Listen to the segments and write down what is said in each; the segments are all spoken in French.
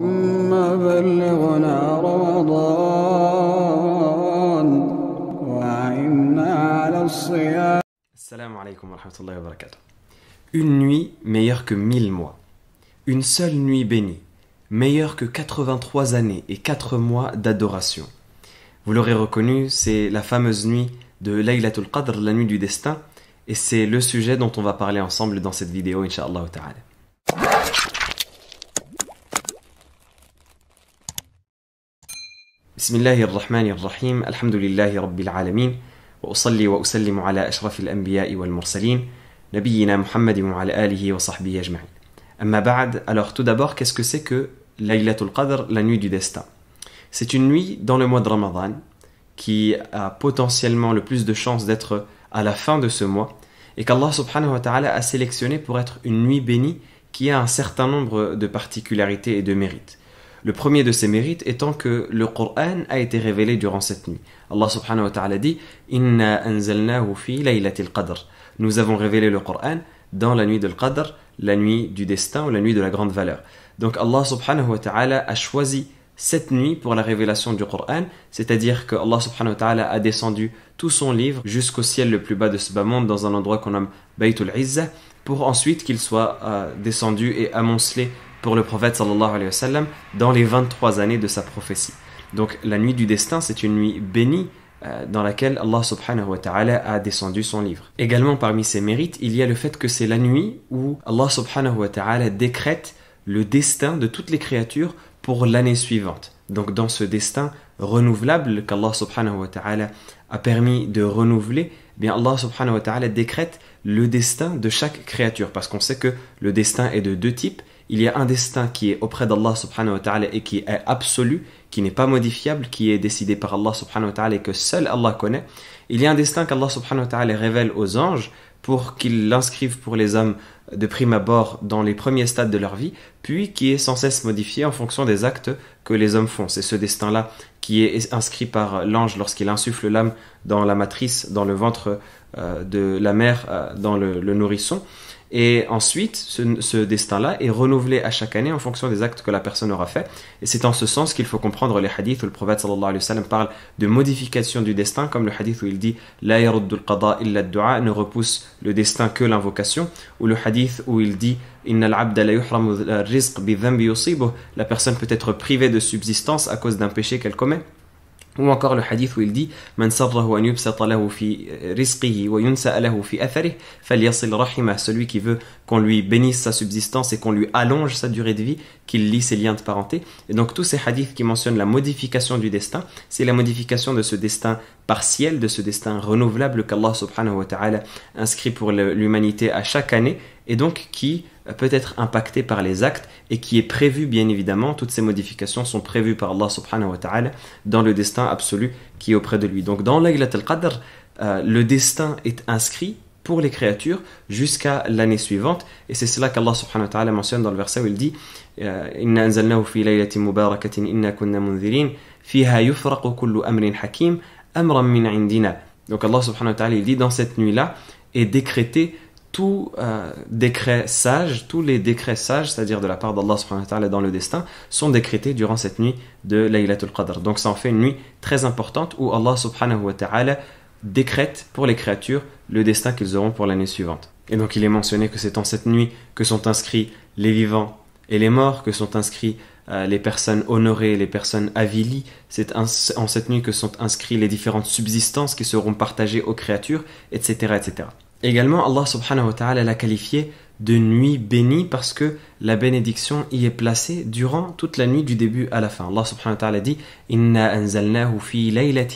ثم Une nuit meilleure que mille mois. Une seule nuit bénie, meilleure que 83 années et quatre mois d'adoration. Vous l'aurez reconnu, c'est la fameuse nuit de Laylatul Qadr, la nuit du destin, et c'est le sujet dont on va parler ensemble dans cette vidéo, Inch'Allah Ta'ala. Bismillahirrahmanirrahim, الله الرحمن الرحيم الحمد لله رب العالمين ashrafil واسلم على اشرف الانبياء والمرسلين نبينا محمد وعلى اله وصحبه اجمعين. Amma ba'd, alors tout d'abord, qu'est-ce que c'est que Laylatul Qadr, la nuit du destin C'est une nuit dans le mois de Ramadan qui a potentiellement le plus de chances d'être à la fin de ce mois et qu'Allah subhanahu wa ta'ala a sélectionné pour être une nuit bénie qui a un certain nombre de particularités et de mérites. Le premier de ces mérites étant que le Coran a été révélé durant cette nuit. Allah subhanahu wa ta'ala dit Nous avons révélé le Coran dans la nuit de l'Qadr, la nuit du destin ou la nuit de la grande valeur. Donc Allah subhanahu wa ta'ala a choisi cette nuit pour la révélation du Coran, c'est-à-dire que Allah subhanahu wa ta'ala a descendu tout son livre jusqu'au ciel le plus bas de ce bas monde dans un endroit qu'on nomme Baytul Izzah pour ensuite qu'il soit euh, descendu et amoncelé pour le prophète alayhi wa sallam dans les 23 années de sa prophétie. Donc la nuit du destin, c'est une nuit bénie euh, dans laquelle Allah subhanahu wa ta'ala a descendu son livre. Également parmi ses mérites, il y a le fait que c'est la nuit où Allah subhanahu wa ta'ala décrète le destin de toutes les créatures pour l'année suivante. Donc dans ce destin renouvelable qu'Allah subhanahu wa ta'ala a permis de renouveler, eh bien Allah subhanahu wa ta'ala décrète le destin de chaque créature parce qu'on sait que le destin est de deux types, il y a un destin qui est auprès d'Allah subhanahu wa ta'ala et qui est absolu, qui n'est pas modifiable, qui est décidé par Allah subhanahu wa ta'ala et que seul Allah connaît. Il y a un destin qu'Allah subhanahu wa ta'ala révèle aux anges pour qu'ils l'inscrivent pour les hommes de prime abord dans les premiers stades de leur vie, puis qui est sans cesse modifié en fonction des actes que les hommes font. C'est ce destin-là qui est inscrit par l'ange lorsqu'il insuffle l'âme dans la matrice, dans le ventre euh, de la mère, euh, dans le, le nourrisson. Et ensuite, ce, destin-là est renouvelé à chaque année en fonction des actes que la personne aura fait. Et c'est en ce sens qu'il faut comprendre les hadiths où le prophète sallallahu alayhi wa sallam parle de modification du destin, comme le hadith où il dit La yaruddul qada illa dua ne repousse le destin que l'invocation, ou le hadith où il dit la personne peut être privée de subsistance à cause d'un péché qu'elle commet ou encore le hadith où il dit celui qui veut qu'on lui bénisse sa subsistance et qu'on lui allonge sa durée de vie, qu'il lie ses liens de parenté. Et donc tous ces hadiths qui mentionnent la modification du destin, c'est la modification de ce destin partiel, de ce destin renouvelable qu'Allah subhanahu wa ta'ala inscrit pour l'humanité à chaque année et donc qui peut être impacté par les actes et qui est prévu bien évidemment, toutes ces modifications sont prévues par Allah subhanahu wa ta'ala dans le destin absolu qui est auprès de lui. Donc dans l'aylat al-Qadr, euh, le destin est inscrit pour les créatures jusqu'à l'année suivante et c'est cela qu'Allah subhanahu wa ta'ala mentionne dans le verset où il dit euh, inna anzalnahu fi laylatin mubarakatin inna kunna fiha kullu amrin hakim amran min indina donc Allah subhanahu wa ta'ala dit dans cette nuit là est décrété tous euh, décret tous les décrets sages, c'est-à-dire de la part d'Allah subhanahu wa ta'ala dans le destin, sont décrétés durant cette nuit de Laylatul Qadr. Donc ça en fait une nuit très importante où Allah subhanahu wa ta'ala décrète pour les créatures le destin qu'ils auront pour l'année suivante. Et donc il est mentionné que c'est en cette nuit que sont inscrits les vivants et les morts, que sont inscrits euh, les personnes honorées, les personnes avilies. C'est en cette nuit que sont inscrits les différentes subsistances qui seront partagées aux créatures, etc. etc. Également, Allah subhanahu wa ta'ala l'a qualifié de nuit bénie parce que la bénédiction y est placée durant toute la nuit du début à la fin. Allah subhanahu wa ta'ala dit Inna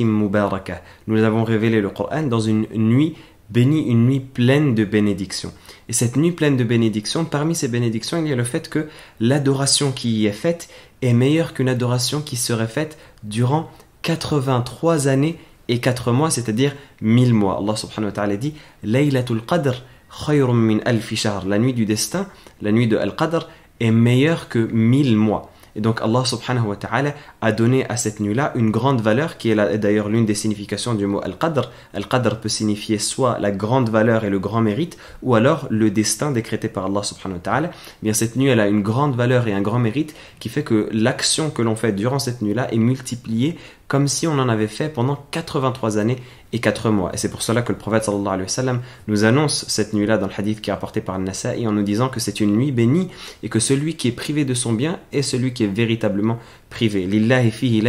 mubarakah. Nous avons révélé le Coran dans une nuit bénie, une nuit pleine de bénédictions. Et cette nuit pleine de bénédictions, parmi ces bénédictions, il y a le fait que l'adoration qui y est faite est meilleure qu'une adoration qui serait faite durant 83 années et 4 mois, c'est-à-dire 1000 mois. Allah subhanahu wa ta'ala dit La nuit du destin, la nuit de Al-Qadr est meilleure que 1000 mois. Et donc Allah subhanahu wa ta'ala a donné à cette nuit-là une grande valeur qui est d'ailleurs l'une des significations du mot Al-Qadr. Al-Qadr peut signifier soit la grande valeur et le grand mérite ou alors le destin décrété par Allah subhanahu wa ta'ala. Eh bien cette nuit elle a une grande valeur et un grand mérite qui fait que l'action que l'on fait durant cette nuit-là est multipliée comme si on en avait fait pendant 83 années et 4 mois. Et c'est pour cela que le prophète alayhi wa nous annonce cette nuit-là dans le hadith qui est rapporté par et en nous disant que c'est une nuit bénie et que celui qui est privé de son bien est celui qui est véritablement privé. Lillahi fihi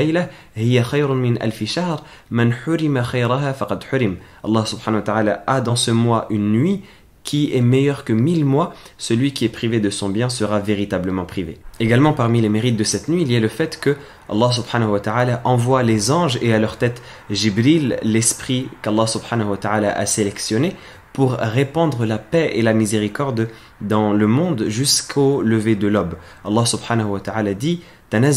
Allah a dans ce mois une nuit qui est meilleur que mille mois, celui qui est privé de son bien sera véritablement privé. Également parmi les mérites de cette nuit, il y a le fait que Allah subhanahu wa ta'ala envoie les anges et à leur tête Jibril, l'esprit qu'Allah subhanahu wa ta'ala a sélectionné pour répandre la paix et la miséricorde dans le monde jusqu'au lever de l'aube. Allah subhanahu wa ta'ala dit Allah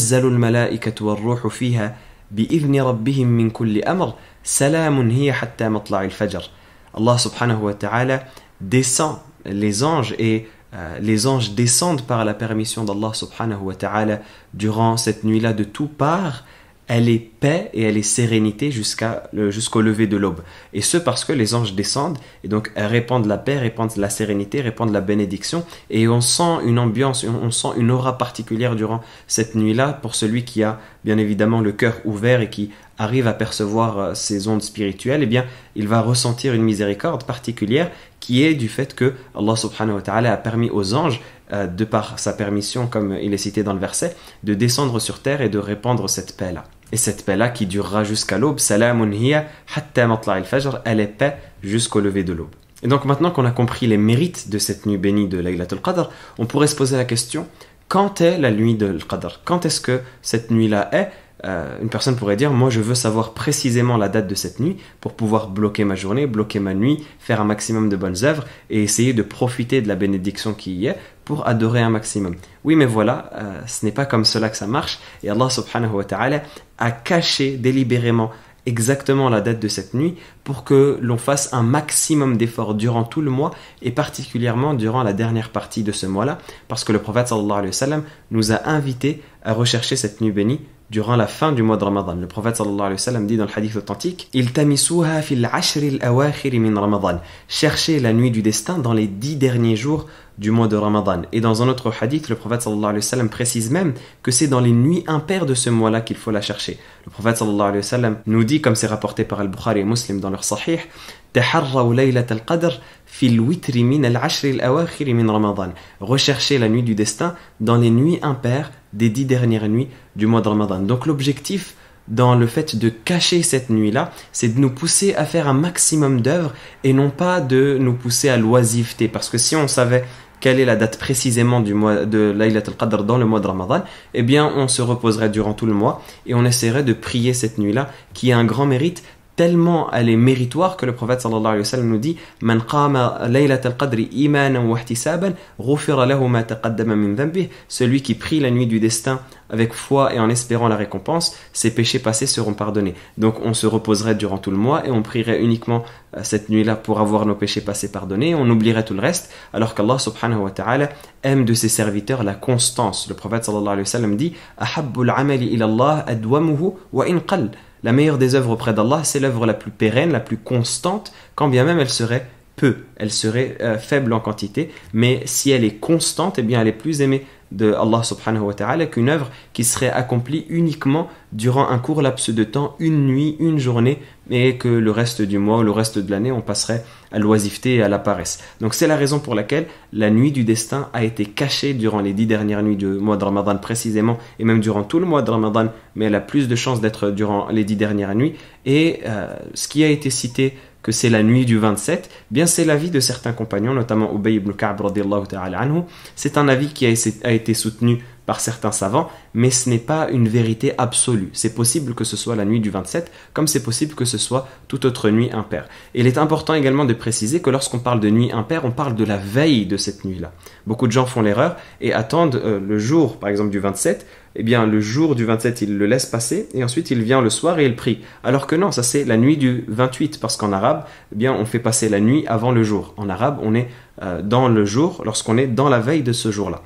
subhanahu wa ta'ala descend les anges et euh, les anges descendent par la permission d'Allah subhanahu wa ta'ala durant cette nuit-là de tout part, elle est paix et elle est sérénité jusqu'au lever de l'aube. Et ce parce que les anges descendent et donc répandent la paix, répandent la sérénité, répandent la bénédiction et on sent une ambiance, on sent une aura particulière durant cette nuit-là pour celui qui a bien évidemment le cœur ouvert et qui arrive à percevoir ces euh, ondes spirituelles, eh bien, il va ressentir une miséricorde particulière qui est du fait que Allah subhanahu wa ta'ala a permis aux anges, euh, de par sa permission, comme il est cité dans le verset, de descendre sur terre et de répandre cette paix-là. Et cette paix-là qui durera jusqu'à l'aube, salamun hiya hatta al-fajr, elle est paix jusqu'au lever de l'aube. Et donc maintenant qu'on a compris les mérites de cette nuit bénie de Laylatul Qadr, on pourrait se poser la question quand est la nuit de l'al-qadr Quand est-ce que cette nuit-là est euh, Une personne pourrait dire moi je veux savoir précisément la date de cette nuit pour pouvoir bloquer ma journée, bloquer ma nuit, faire un maximum de bonnes œuvres et essayer de profiter de la bénédiction qui y est pour adorer un maximum. Oui, mais voilà, euh, ce n'est pas comme cela que ça marche. Et Allah subhanahu wa ta'ala a caché délibérément exactement la date de cette nuit pour que l'on fasse un maximum d'efforts durant tout le mois et particulièrement durant la dernière partie de ce mois-là parce que le prophète sallallahu alayhi wa nous a invités à rechercher cette nuit bénie durant la fin du mois de Ramadan. Le prophète sallallahu alayhi wa sallam dit dans le hadith authentique Il tamisuha fil min Ramadan. Cherchez la nuit du destin dans les dix derniers jours du mois de Ramadan. Et dans un autre hadith, le prophète sallallahu alayhi wa sallam précise même que c'est dans les nuits impaires de ce mois-là qu'il faut la chercher. Le prophète sallallahu alayhi wa sallam nous dit, comme c'est rapporté par Al-Bukhari et Muslim dans leur Sahih, Rechercher la nuit du destin dans les nuits impaires des dix dernières nuits du mois de Ramadan. Donc l'objectif dans le fait de cacher cette nuit-là, c'est de nous pousser à faire un maximum d'œuvres et non pas de nous pousser à l'oisiveté. Parce que si on savait quelle est la date précisément du mois de Laylat al-Qadr dans le mois de Ramadan, eh bien on se reposerait durant tout le mois et on essaierait de prier cette nuit-là qui a un grand mérite tellement elle est méritoire que le prophète sallallahu alayhi wa sallam nous dit Man qama celui qui prie la nuit du destin avec foi et en espérant la récompense ses péchés passés seront pardonnés donc on se reposerait durant tout le mois et on prierait uniquement euh, cette nuit-là pour avoir nos péchés passés pardonnés on oublierait tout le reste alors qu'Allah subhanahu wa ta'ala aime de ses serviteurs la constance le prophète sallallahu alayhi wa sallam dit ahabbul amali adwamuhu wa la meilleure des œuvres auprès d'Allah, c'est l'œuvre la plus pérenne, la plus constante, quand bien même elle serait peu, elle serait euh, faible en quantité, mais si elle est constante, eh bien elle est plus aimée de Allah subhanahu wa ta'ala qu'une œuvre qui serait accomplie uniquement durant un court laps de temps, une nuit, une journée, et que le reste du mois ou le reste de l'année, on passerait à l'oisiveté et à la paresse. Donc c'est la raison pour laquelle la nuit du destin a été cachée durant les dix dernières nuits du mois de Ramadan précisément, et même durant tout le mois de Ramadan, mais elle a plus de chances d'être durant les dix dernières nuits. Et euh, ce qui a été cité que c'est la nuit du 27, eh bien c'est l'avis de certains compagnons, notamment Ubay ibn Ka'b anhu. C'est un avis qui a été soutenu par certains savants, mais ce n'est pas une vérité absolue. C'est possible que ce soit la nuit du 27, comme c'est possible que ce soit toute autre nuit impaire. Et il est important également de préciser que lorsqu'on parle de nuit impaire, on parle de la veille de cette nuit-là. Beaucoup de gens font l'erreur et attendent euh, le jour, par exemple, du 27, eh bien le jour du 27 il le laisse passer et ensuite il vient le soir et il prie. Alors que non, ça c'est la nuit du 28 parce qu'en arabe, eh bien on fait passer la nuit avant le jour. En arabe, on est euh, dans le jour lorsqu'on est dans la veille de ce jour-là.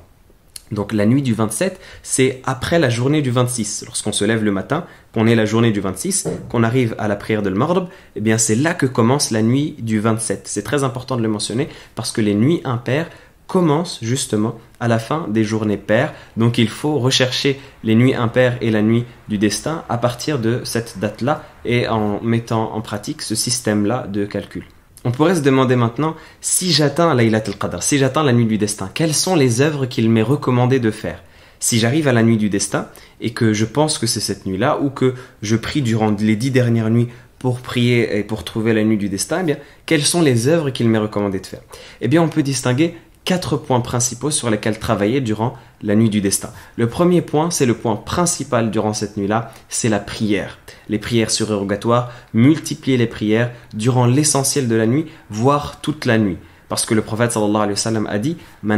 Donc la nuit du 27, c'est après la journée du 26. Lorsqu'on se lève le matin, qu'on est la journée du 26, qu'on arrive à la prière de l'Mordre, eh bien c'est là que commence la nuit du 27. C'est très important de le mentionner parce que les nuits impaires commencent justement à la fin des journées paires. Donc il faut rechercher les nuits impaires et la nuit du destin à partir de cette date-là et en mettant en pratique ce système-là de calcul. On pourrait se demander maintenant, si j'atteins al si j'atteins la nuit du destin, quelles sont les œuvres qu'il m'est recommandé de faire Si j'arrive à la nuit du destin et que je pense que c'est cette nuit-là, ou que je prie durant les dix dernières nuits pour prier et pour trouver la nuit du destin, eh bien, quelles sont les œuvres qu'il m'est recommandé de faire Eh bien, on peut distinguer quatre points principaux sur lesquels travailler durant la nuit du destin. Le premier point, c'est le point principal durant cette nuit-là, c'est la prière. Les prières surérogatoires, multiplier les prières durant l'essentiel de la nuit, voire toute la nuit. Parce que le prophète sallallahu alayhi wa sallam a dit wa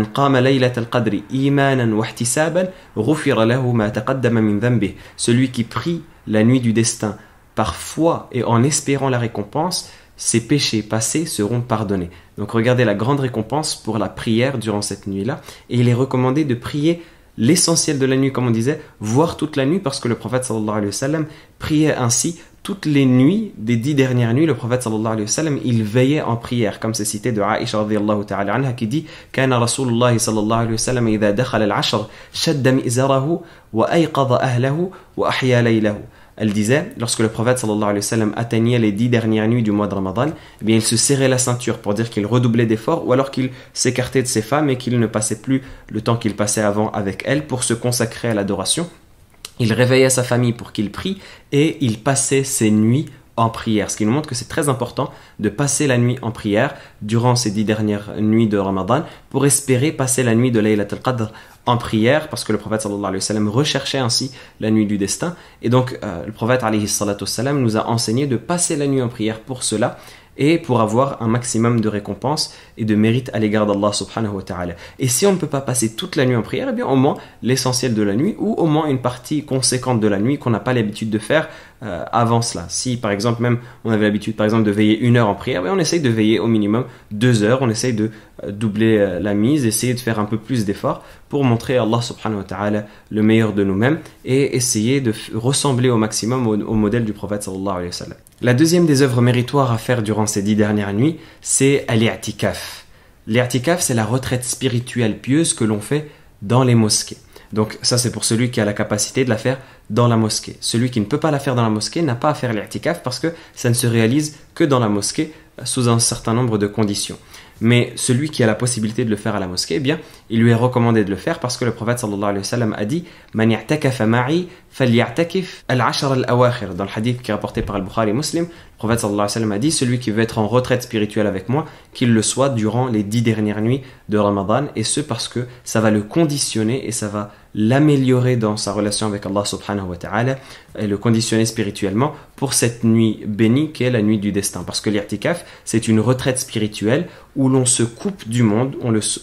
Celui qui prie la nuit du destin par foi et en espérant la récompense, ses péchés passés seront pardonnés. Donc regardez la grande récompense pour la prière durant cette nuit-là. Et il est recommandé de prier l'essentiel de la nuit, comme on disait, voire toute la nuit, parce que le prophète sallallahu alayhi wa sallam priait ainsi toutes les nuits des dix dernières nuits. Le prophète sallallahu alayhi wa sallam, il veillait en prière, comme c'est cité de Aisha radiallahu ta'ala anha qui dit sallallahu alayhi wa sallam, idha dakhala al ashr shadda mi'zarahu, wa ayqadha ahlahu, wa ahya laylahu ». Elle disait, lorsque le prophète sallallahu alayhi wa sallam atteignait les dix dernières nuits du mois de Ramadan, eh bien il se serrait la ceinture pour dire qu'il redoublait d'efforts ou alors qu'il s'écartait de ses femmes et qu'il ne passait plus le temps qu'il passait avant avec elles pour se consacrer à l'adoration. Il réveillait sa famille pour qu'il prie et il passait ses nuits en prière. Ce qui nous montre que c'est très important de passer la nuit en prière durant ces dix dernières nuits de Ramadan pour espérer passer la nuit de Laylat al-Qadr en prière parce que le prophète alayhi wa sallam recherchait ainsi la nuit du destin. Et donc euh, le prophète alayhi sallam nous a enseigné de passer la nuit en prière pour cela et pour avoir un maximum de récompenses et de mérite à l'égard d'Allah subhanahu wa ta'ala. Et si on ne peut pas passer toute la nuit en prière, eh bien au moins l'essentiel de la nuit ou au moins une partie conséquente de la nuit qu'on n'a pas l'habitude de faire euh, avant cela. Si par exemple même on avait l'habitude par exemple de veiller une heure en prière, on essaye de veiller au minimum deux heures, on essaye de euh, doubler euh, la mise, essayer de faire un peu plus d'efforts pour montrer à Allah le meilleur de nous-mêmes et essayer de ressembler au maximum au, modèle du prophète La deuxième des œuvres méritoires à faire durant ces dix dernières nuits, c'est al-i'tikaf. c'est la retraite spirituelle pieuse que l'on fait dans les mosquées. Donc ça c'est pour celui qui a la capacité de la faire dans la mosquée. Celui qui ne peut pas la faire dans la mosquée n'a pas à faire l'i'tikaf parce que ça ne se réalise que dans la mosquée euh, sous un certain nombre de conditions. Mais celui qui a la possibilité de le faire à la mosquée, eh bien, il lui est recommandé de le faire parce que le prophète sallallahu alayhi wa sallam a dit Man ma'i Dans le hadith qui est rapporté par Al-Bukhari Muslim, le prophète sallallahu alayhi wa sallam a dit Celui qui veut être en retraite spirituelle avec moi, qu'il le soit durant les dix dernières nuits de Ramadan, et ce parce que ça va le conditionner et ça va l'améliorer dans sa relation avec Allah subhanahu wa ta'ala et le conditionner spirituellement pour cette nuit bénie est la nuit du destin. Parce que l'irtikaf, c'est une retraite spirituelle où l'on se coupe du monde,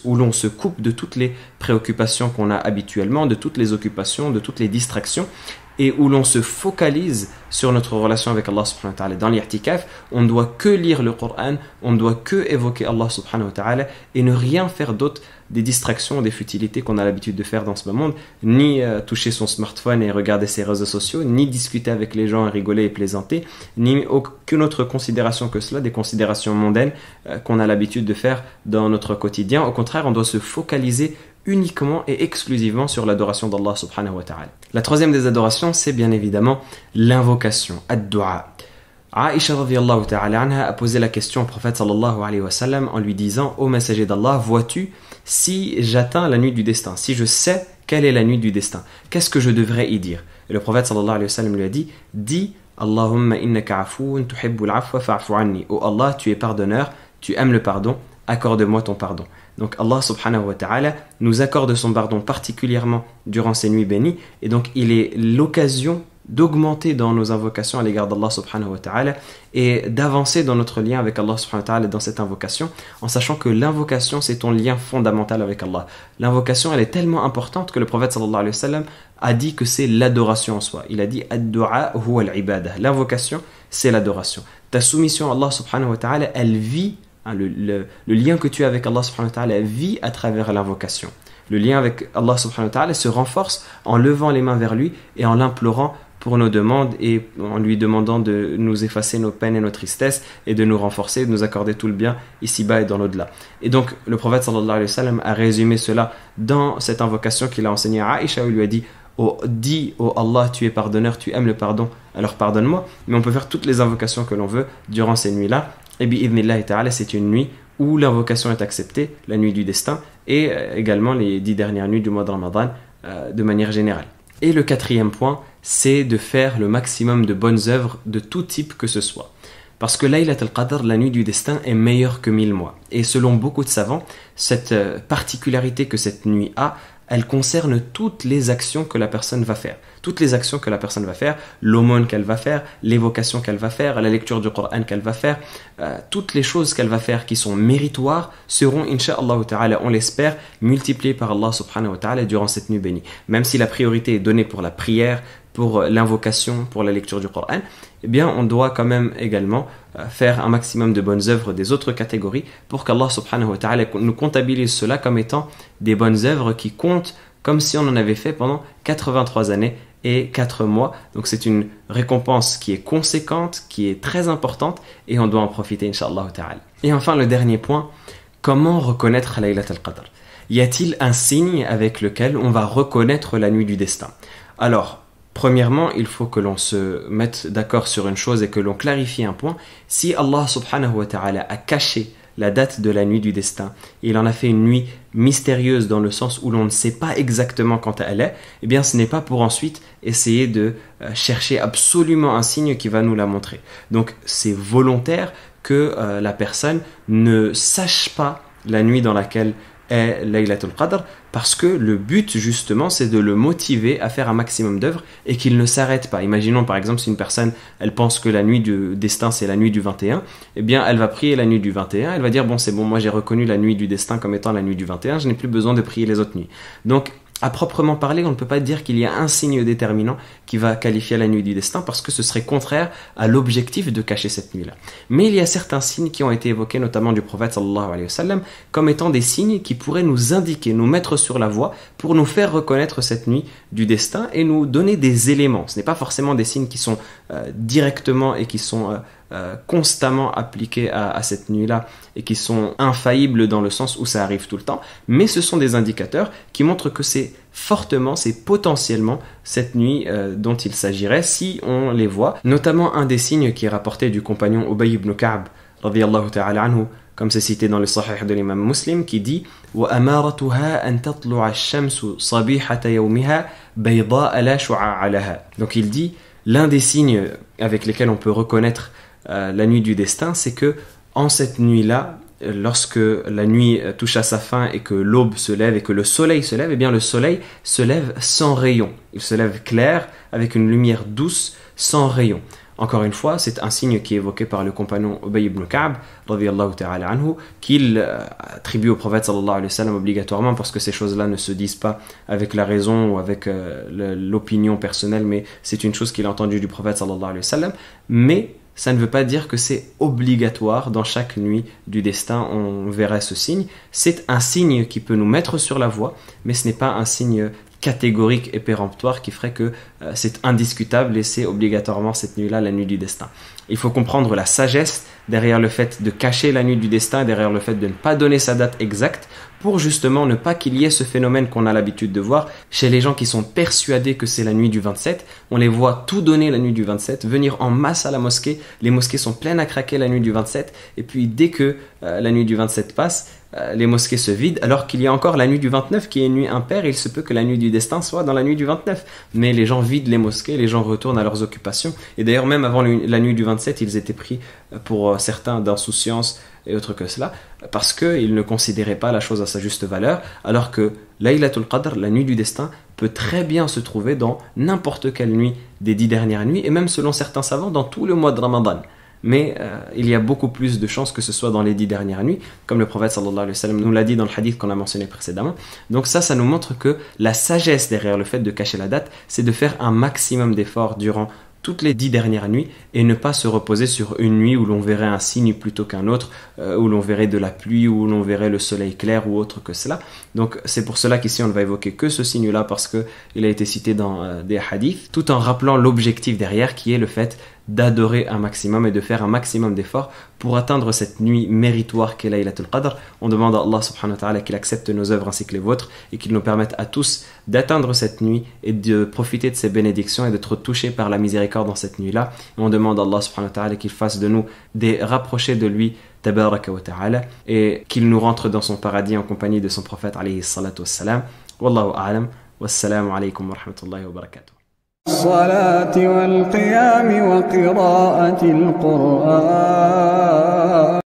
où l'on se coupe de toutes les préoccupations qu'on a habituellement, de toutes les occupations, de toutes les distractions et où l'on se focalise sur notre relation avec Allah subhanahu wa ta'ala. Dans l'i'tikaf, on ne doit que lire le Coran, on ne doit que évoquer Allah subhanahu wa ta'ala et ne rien faire d'autre des distractions, des futilités qu'on a l'habitude de faire dans ce monde, ni euh, toucher son smartphone et regarder ses réseaux sociaux, ni discuter avec les gens et rigoler et plaisanter, ni aucune autre considération que cela, des considérations mondaines euh, qu'on a l'habitude de faire dans notre quotidien. Au contraire, on doit se focaliser uniquement et exclusivement sur l'adoration d'Allah subhanahu wa ta'ala. La troisième des adorations, c'est bien évidemment l'invocation, ad-du'a. Aisha radiallahu ta'ala anha a posé la question au prophète sallallahu alayhi wa sallam en lui disant Ô messager d'Allah, vois-tu si j'atteins la nuit du destin, si je sais quelle est la nuit du destin, qu'est-ce que je devrais y dire Et le prophète sallallahu alayhi wa sallam lui a dit Dis Allahumma innaka afoun tuhibbul afwa fa'afu Ô Allah, tu es pardonneur, tu aimes le pardon, accorde-moi ton pardon. Donc Allah subhanahu wa ta'ala nous accorde son pardon particulièrement durant ces nuits bénies et donc il est l'occasion d'augmenter dans nos invocations à l'égard d'Allah subhanahu wa ta'ala et d'avancer dans notre lien avec Allah subhanahu wa ta'ala dans cette invocation en sachant que l'invocation c'est ton lien fondamental avec Allah. L'invocation elle est tellement importante que le prophète sallallahu alayhi wa sallam a dit que c'est l'adoration en soi. Il a dit al L'invocation c'est l'adoration. Ta soumission à Allah subhanahu wa ta'ala elle vit Hein, le, lien que tu as avec Allah subhanahu wa ta'ala vit à travers l'invocation. Le lien avec Allah subhanahu wa ta'ala se renforce en levant les mains vers lui et en l'implorant pour nos demandes et en lui demandant de nous effacer nos peines et nos tristesses et de nous renforcer de nous accorder tout le bien ici-bas et dans l'au-delà. Et donc le prophète sallallahu alayhi wa sallam a résumé cela dans cette invocation qu'il a enseignée à Aïcha il lui a dit Oh, dis oh Allah, tu es pardonneur, tu aimes le pardon, alors pardonne-moi. Mais on peut faire toutes les invocations que l'on veut durant ces nuits-là. Et bien, c'est une nuit où l'invocation est acceptée, la nuit du destin, et euh, également les dix dernières nuits du mois de Ramadan euh, de manière générale. Et le quatrième point, c'est de faire le maximum de bonnes œuvres de tout type que ce soit. Parce que Laylat al-Qadr, la nuit du destin, est meilleure que mille mois. Et selon beaucoup de savants, cette euh, particularité que cette nuit a, elle concerne toutes les actions que la personne va faire toutes les actions que la personne va faire, l'aumône qu'elle va faire, l'évocation qu'elle va faire, la lecture du Coran qu'elle va faire, euh, toutes les choses qu'elle va faire qui sont méritoires seront, inshallah ta'ala, on l'espère, multipliées par Allah subhanahu wa ta'ala durant cette nuit bénie. Même si la priorité est donnée pour la prière, pour euh, l'invocation, pour la lecture du Coran, eh bien, on doit quand même également euh, faire un maximum de bonnes œuvres des autres catégories pour qu'Allah subhanahu wa ta'ala nous comptabilise cela comme étant des bonnes œuvres qui comptent comme si on en avait fait pendant 83 années et 4 mois. Donc c'est une récompense qui est conséquente, qui est très importante et on doit en profiter inshallah ta'ala. Et enfin le dernier point, comment reconnaître Laylat al-Qadr Y a-t-il un signe avec lequel on va reconnaître la nuit du destin Alors, Premièrement, il faut que l'on se mette d'accord sur une chose et que l'on clarifie un point. Si Allah subhanahu wa ta'ala a caché la date de la nuit du destin, il en a fait une nuit mystérieuse dans le sens où l'on ne sait pas exactement quand elle est, eh bien ce n'est pas pour ensuite essayer de euh, chercher absolument un signe qui va nous la montrer. Donc c'est volontaire que euh, la personne ne sache pas la nuit dans laquelle est Laylatul Qadr parce que le but justement c'est de le motiver à faire un maximum d'œuvres et qu'il ne s'arrête pas. Imaginons par exemple si une personne elle pense que la nuit du destin c'est la nuit du 21, et eh bien elle va prier la nuit du 21, elle va dire bon c'est bon moi j'ai reconnu la nuit du destin comme étant la nuit du 21, je n'ai plus besoin de prier les autres nuits. Donc à proprement parler, on ne peut pas dire qu'il y a un signe déterminant qui va qualifier la nuit du destin parce que ce serait contraire à l'objectif de cacher cette nuit-là. Mais il y a certains signes qui ont été évoqués, notamment du prophète sallallahu alayhi wa sallam, comme étant des signes qui pourraient nous indiquer, nous mettre sur la voie pour nous faire reconnaître cette nuit du destin et nous donner des éléments. Ce n'est pas forcément des signes qui sont euh, directement et qui sont euh, euh, constamment appliqués à, cette nuit-là et qui sont infaillibles dans le sens où ça arrive tout le temps, mais ce sont des indicateurs qui montrent que c'est fortement, c'est potentiellement cette nuit euh, dont il s'agirait si on les voit, notamment un des signes qui est rapporté du compagnon Ubay ibn Ka'b, comme c'est cité dans le Sahih de l'imam muslim, qui dit Donc il dit, l'un des signes avec lesquels on peut reconnaître euh, la nuit du destin, c'est que en cette nuit-là, euh, lorsque la nuit euh, touche à sa fin et que l'aube se lève et que le soleil se lève, eh bien le soleil se lève sans rayon. Il se lève clair, avec une lumière douce, sans rayon. Encore une fois, c'est un signe qui est évoqué par le compagnon Ubay ibn Ka'b, qu'il attribue au prophète sallallahu alayhi wa sallam obligatoirement parce que ces choses-là ne se disent pas avec la raison ou avec l'opinion personnelle, mais c'est une chose qu'il a entendue du prophète sallallahu alayhi wa sallam. Mais ça ne veut pas dire que c'est obligatoire dans chaque nuit du destin, on verrait ce signe. C'est un signe qui peut nous mettre sur la voie, mais ce n'est pas un signe catégorique et péremptoire qui ferait que euh, c'est indiscutable et c'est obligatoirement cette nuit-là la nuit du destin. Il faut comprendre la sagesse derrière le fait de cacher la nuit du destin, derrière le fait de ne pas donner sa date exacte, pour justement ne pas qu'il y ait ce phénomène qu'on a l'habitude de voir chez les gens qui sont persuadés que c'est la nuit du 27. On les voit tout donner la nuit du 27, venir en masse à la mosquée, les mosquées sont pleines à craquer la nuit du 27, et puis dès que euh, la nuit du 27 passe, euh, les mosquées se vident, alors qu'il y a encore la nuit du 29 qui est une nuit impaire, il se peut que la nuit du destin soit dans la nuit du 29. Mais les gens vident les mosquées, les gens retournent à leurs occupations. Et d'ailleurs, même avant la nuit du 27, ils étaient pris euh, pour euh, certains d'insouciance et autres que cela, parce qu'ils ne considéraient pas la chose à sa juste valeur, alors que Laylatul Qadr, la nuit du destin, peut très bien se trouver dans n'importe quelle nuit des dix dernières nuits, et même selon certains savants, dans tout le mois de Ramadan mais euh, il y a beaucoup plus de chances que ce soit dans les dix dernières nuits, comme le prophète alayhi nous l'a dit dans le hadith qu'on a mentionné précédemment. Donc ça, ça nous montre que la sagesse derrière le fait de cacher la date, c'est de faire un maximum d'efforts durant toutes les dix dernières nuits et ne pas se reposer sur une nuit où l'on verrait un signe plutôt qu'un autre, euh, où l'on verrait de la pluie, où l'on verrait le soleil clair ou autre que cela. Donc c'est pour cela qu'ici on ne va évoquer que ce signe-là parce qu'il a été cité dans euh, des hadiths, tout en rappelant l'objectif derrière qui est le fait d'adorer un maximum et de faire un maximum d'efforts pour atteindre cette nuit méritoire qu'est Laylatul Qadr. On demande à Allah subhanahu wa ta'ala qu'il accepte nos œuvres ainsi que les vôtres et qu'il nous permette à tous d'atteindre cette nuit et de profiter de ses bénédictions et d'être touchés par la miséricorde dans cette nuit-là. on demande à Allah subhanahu wa ta'ala qu'il fasse de nous des rapprochés de lui tabaraka wa ta'ala et qu'il nous rentre dans son paradis en compagnie de son prophète alayhi salatu Wallahu a'lam. Wassalamu alaykum wa الصلاة والقيام وقراءة القرآن